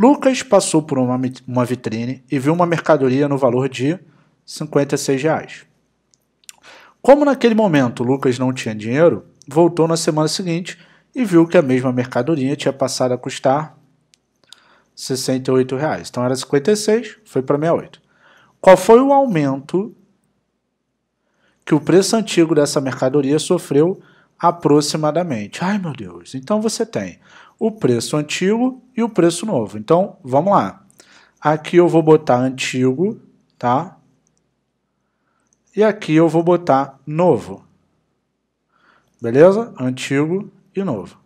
Lucas passou por uma, uma vitrine e viu uma mercadoria no valor de 56 reais. Como naquele momento Lucas não tinha dinheiro, voltou na semana seguinte e viu que a mesma mercadoria tinha passado a custar 68 reais. Então era 56, foi para 68. Qual foi o aumento que o preço antigo dessa mercadoria sofreu aproximadamente. Ai meu Deus! Então você tem o preço antigo e o preço novo. Então vamos lá. Aqui eu vou botar antigo, tá? E aqui eu vou botar novo. Beleza? Antigo e novo.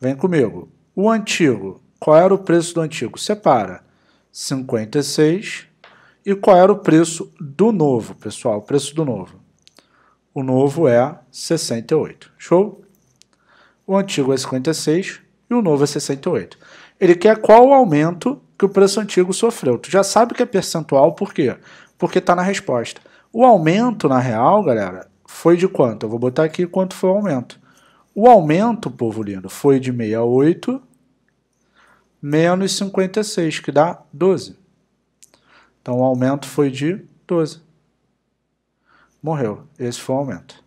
Vem comigo. O antigo, qual era o preço do antigo? Separa 56. E qual era o preço do novo, pessoal? O preço do novo. O novo é 68. Show? O antigo é 56 e o novo é 68. Ele quer qual o aumento que o preço antigo sofreu. Tu já sabe que é percentual, por quê? Porque está na resposta. O aumento, na real, galera, foi de quanto? Eu vou botar aqui quanto foi o aumento. O aumento, povo lindo, foi de 68 menos 56, que dá 12. Então o aumento foi de 12 morreu. Esse foi o aumento.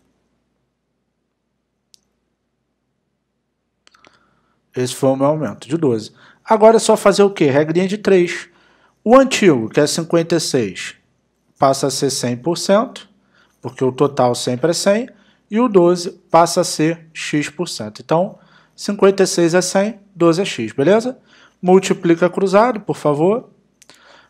Esse foi o meu aumento, de 12. Agora é só fazer o quê? Regrinha de 3. O antigo, que é 56, passa a ser 100%, porque o total sempre é 100, e o 12 passa a ser x%. Então, 56 é 100, 12 é x, beleza? Multiplica cruzado, por favor.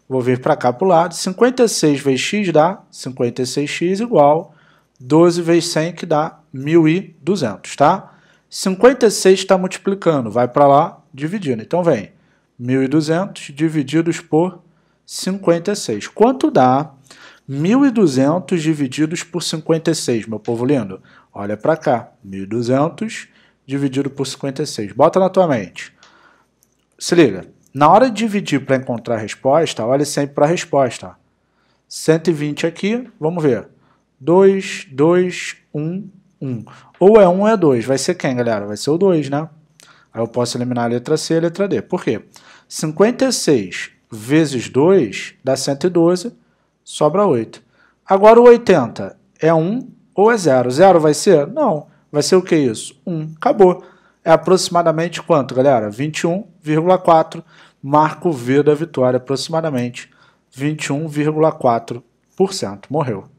Vou vir para cá para o lado. 56 vezes x dá 56x igual 12 vezes 100, que dá 1.200, tá? 56 está multiplicando, vai para lá dividindo. Então, vem 1.200 divididos por 56. Quanto dá 1.200 divididos por 56, meu povo lindo? Olha para cá, 1.200 dividido por 56. Bota na tua mente. Se liga, na hora de dividir para encontrar a resposta, olhe sempre para a resposta. 120 aqui, vamos ver. 2, 2, 1, 1. Ou é 1 ou é 2. Vai ser quem, galera? Vai ser o 2, né? Aí eu posso eliminar a letra C e a letra D. Por quê? 56 vezes 2 dá 112, sobra 8. Agora o 80 é 1 ou é 0? 0 vai ser? Não. Vai ser o que isso? 1. Acabou. É aproximadamente quanto, galera? 21,4 marco V da vitória, aproximadamente 21,4% morreu.